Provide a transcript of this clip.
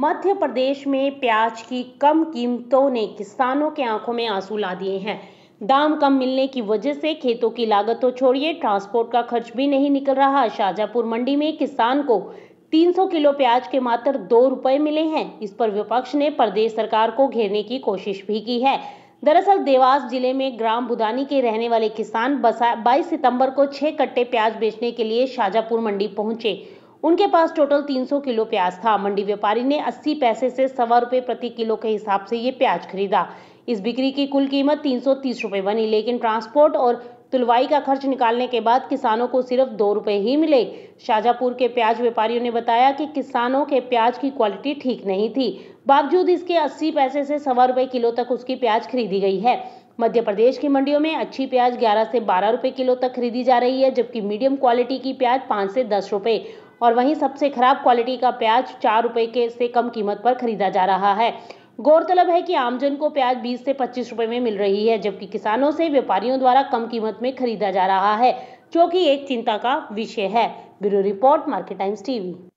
मध्य प्रदेश में प्याज की कम कीमतों ने किसानों के आंखों में आंसू ला दिए हैं दाम कम मिलने की वजह से खेतों की लागत तो छोड़िए ट्रांसपोर्ट का खर्च भी नहीं निकल रहा शाजापुर मंडी में किसान को 300 किलो प्याज के मात्र दो रुपए मिले हैं इस पर विपक्ष ने प्रदेश सरकार को घेरने की कोशिश भी की है दरअसल देवास जिले में ग्राम बुदानी के रहने वाले किसान 22 सितंबर को छह कट्टे प्याज बेचने के लिए शाजापुर मंडी पहुंचे उनके पास टोटल 300 किलो प्याज था मंडी व्यापारी ने 80 पैसे से सवा रुपये प्रति किलो के हिसाब से ये प्याज खरीदा इस बिक्री की कुल कीमत 330 रुपए बनी लेकिन ट्रांसपोर्ट और तुलवाई का खर्च निकालने के बाद किसानों को सिर्फ दो रुपए ही मिले शाजापुर के प्याज व्यापारियों ने बताया कि किसानों के प्याज की क्वालिटी ठीक नहीं थी बावजूद इसके 80 पैसे से सवा रुपए किलो तक उसकी प्याज खरीदी गई है मध्य प्रदेश की मंडियों में अच्छी प्याज 11 से 12 रुपए किलो तक खरीदी जा रही है जबकि मीडियम क्वालिटी की प्याज 5 से 10 रुपए और वहीं सबसे खराब क्वालिटी का प्याज चार रुपये के से कम कीमत पर खरीदा जा रहा है गौरतलब है कि आमजन को प्याज 20 से 25 रुपए में मिल रही है जबकि किसानों से व्यापारियों द्वारा कम कीमत में खरीदा जा रहा है जो कि एक चिंता का विषय है bureau report market times TV